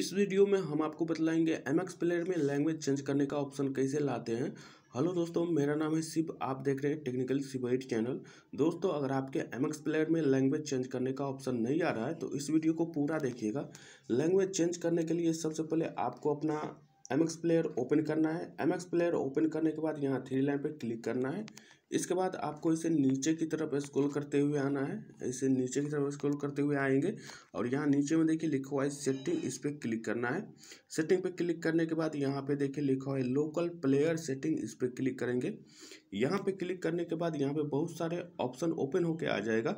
इस वीडियो में हम आपको बतलाएंगे एम एक्स प्लेयर में लैंग्वेज चेंज करने का ऑप्शन कैसे लाते हैं हेलो दोस्तों मेरा नाम है शिव आप देख रहे हैं टेक्निकल शिव एट चैनल दोस्तों अगर आपके एम एक्स प्लेयर में लैंग्वेज चेंज करने का ऑप्शन नहीं आ रहा है तो इस वीडियो को पूरा देखिएगा लैंग्वेज चेंज करने के लिए सबसे पहले आपको अपना एम एक्स प्लेयर ओपन करना है एम एक्स प्लेयर ओपन करने के बाद यहाँ थ्री लाइन पे क्लिक करना है इसके बाद आपको इसे नीचे की तरफ स्क्रॉल करते हुए आना है इसे नीचे की तरफ स्क्रॉल करते हुए आएंगे और यहाँ नीचे में देखिए लिखा हुआ है सेटिंग इस पर क्लिक करना है सेटिंग पे क्लिक करने के बाद यहाँ पे देखिए लिखा हुआ है लोकल प्लेयर सेटिंग इस पर क्लिक करेंगे यहाँ पे क्लिक करने के बाद यहाँ पे बहुत सारे ऑप्शन ओपन होके आ जाएगा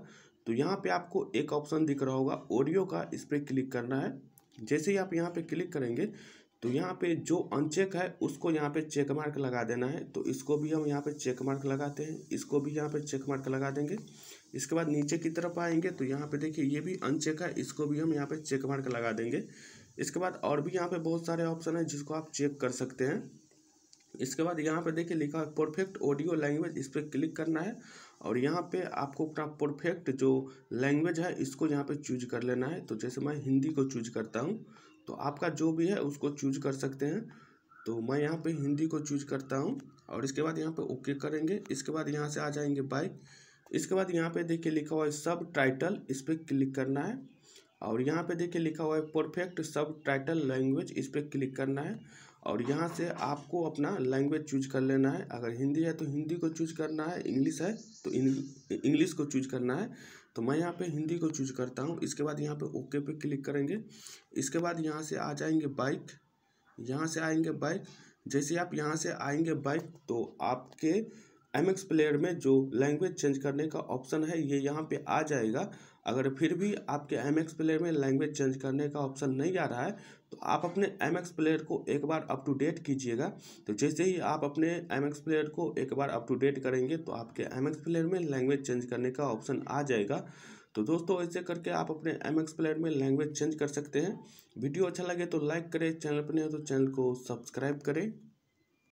तो यहाँ पर आपको एक ऑप्शन दिख रहा होगा ऑडियो का इस पर क्लिक करना है जैसे ही आप यहाँ पर क्लिक करेंगे तो यहाँ पे जो अनचेक है उसको यहाँ पे चेक मार्क लगा देना है तो इसको भी हम यहाँ पे चेक मार्क लगाते हैं इसको भी यहाँ पे चेक मार्क लगा देंगे इसके बाद नीचे की तरफ आएंगे तो यहाँ पे देखिए ये भी अनचेक है इसको भी हम यहाँ पे चेक मार्क लगा देंगे इसके बाद और भी यहाँ पे बहुत सारे ऑप्शन है जिसको आप चेक कर सकते हैं इसके बाद यहाँ पे देखिए लिखा है परफेक्ट ऑडियो लैंग्वेज इस पर क्लिक करना है और यहाँ पे आपको अपना परफेक्ट जो लैंग्वेज है इसको यहाँ पे चूज कर लेना है तो जैसे मैं हिंदी को चूज करता हूँ तो आपका जो भी है उसको चूज कर सकते हैं तो मैं यहाँ पे हिंदी को चूज करता हूँ और इसके बाद यहाँ पे ओके करेंगे इसके बाद यहाँ से आ जाएंगे बाइक इसके बाद यहाँ पे देखिए लिखा हुआ है सब टाइटल इस पर क्लिक करना है और यहाँ पे देखिए लिखा हुआ है परफेक्ट सब टाइटल लैंग्वेज इस पर क्लिक करना है और यहाँ से आपको अपना लैंग्वेज चूज कर लेना है अगर हिंदी है तो हिंदी को चूज करना है इंग्लिश है तो इंग्लिश को चूज करना है तो मैं यहाँ पे हिंदी को चूज करता हूँ इसके बाद यहाँ पे ओके पे क्लिक करेंगे इसके बाद यहाँ से आ जाएंगे बाइक यहाँ से आएंगे बाइक जैसे आप यहाँ से आएंगे बाइक तो आपके एम एक्स प्लेयर में जो लैंग्वेज चेंज करने का ऑप्शन है ये यहाँ पे आ जाएगा अगर फिर भी आपके एम एक्स प्लेयर में लैंग्वेज चेंज करने का ऑप्शन नहीं आ रहा है तो आप अपने एम एक्स प्लेयर को एक बार अप टू डेट कीजिएगा तो जैसे ही आप अपने एम एक्स प्लेयर को एक बार अप टू डेट करेंगे तो आपके एम एक्स प्लेयर में लैंग्वेज चेंज करने का ऑप्शन आ जाएगा तो दोस्तों ऐसे करके आप अपने एम एक्स प्लेयर में लैंग्वेज चेंज कर सकते हैं वीडियो अच्छा लगे तो लाइक करें चैनल पर नहीं हो तो चैनल को सब्सक्राइब करें